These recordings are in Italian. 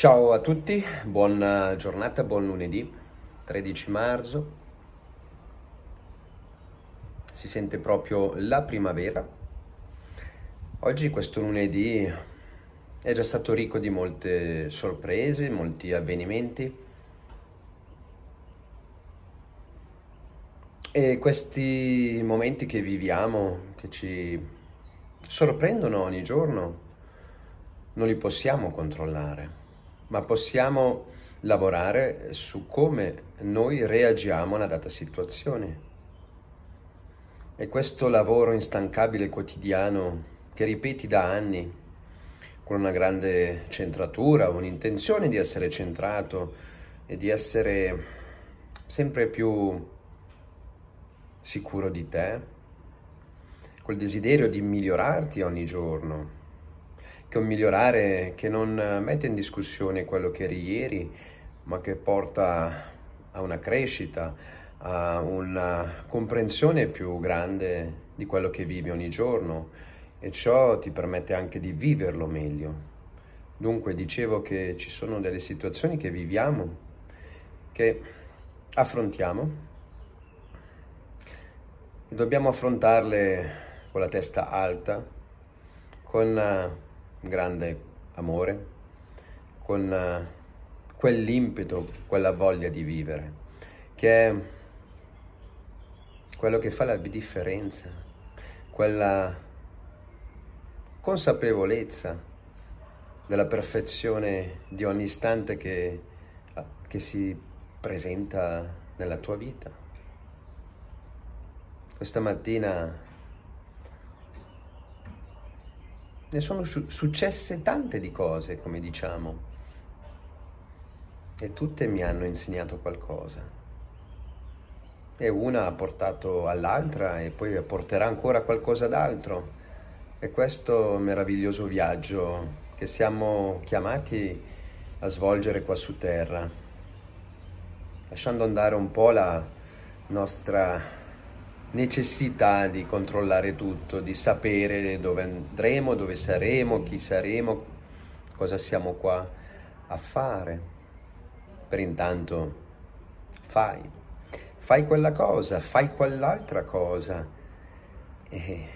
Ciao a tutti, buona eh, giornata, buon lunedì 13 marzo. Si sente proprio la primavera. Oggi questo lunedì è già stato ricco di molte sorprese, molti avvenimenti. E questi momenti che viviamo, che ci sorprendono ogni giorno, non li possiamo controllare ma possiamo lavorare su come noi reagiamo a una data situazione. E questo lavoro instancabile quotidiano che ripeti da anni, con una grande centratura, un'intenzione di essere centrato e di essere sempre più sicuro di te, col desiderio di migliorarti ogni giorno, che un migliorare che non mette in discussione quello che eri ieri, ma che porta a una crescita, a una comprensione più grande di quello che vivi ogni giorno e ciò ti permette anche di viverlo meglio. Dunque dicevo che ci sono delle situazioni che viviamo, che affrontiamo e dobbiamo affrontarle con la testa alta, con grande amore, con eh, quell'impeto, quella voglia di vivere, che è quello che fa la differenza, quella consapevolezza della perfezione di ogni istante che, che si presenta nella tua vita. Questa mattina ne sono su- successe tante di cose, come diciamo, e tutte mi hanno insegnato qualcosa. E una ha portato all'altra e poi porterà ancora qualcosa d'altro. E questo meraviglioso viaggio che siamo chiamati a svolgere qua su terra, lasciando andare un po' la nostra necessità di controllare tutto, di sapere dove andremo, dove saremo, chi saremo, cosa siamo qua a fare. Per intanto fai, fai quella cosa, fai quell'altra cosa e,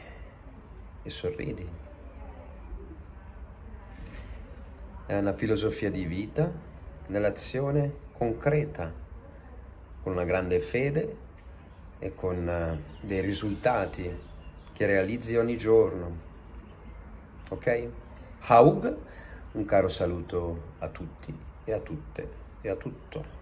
e sorridi. È una filosofia di vita nell'azione concreta, con una grande fede e con eh, dei risultati che realizzi ogni giorno. Ok? Haug, un caro saluto a tutti e a tutte e a tutto.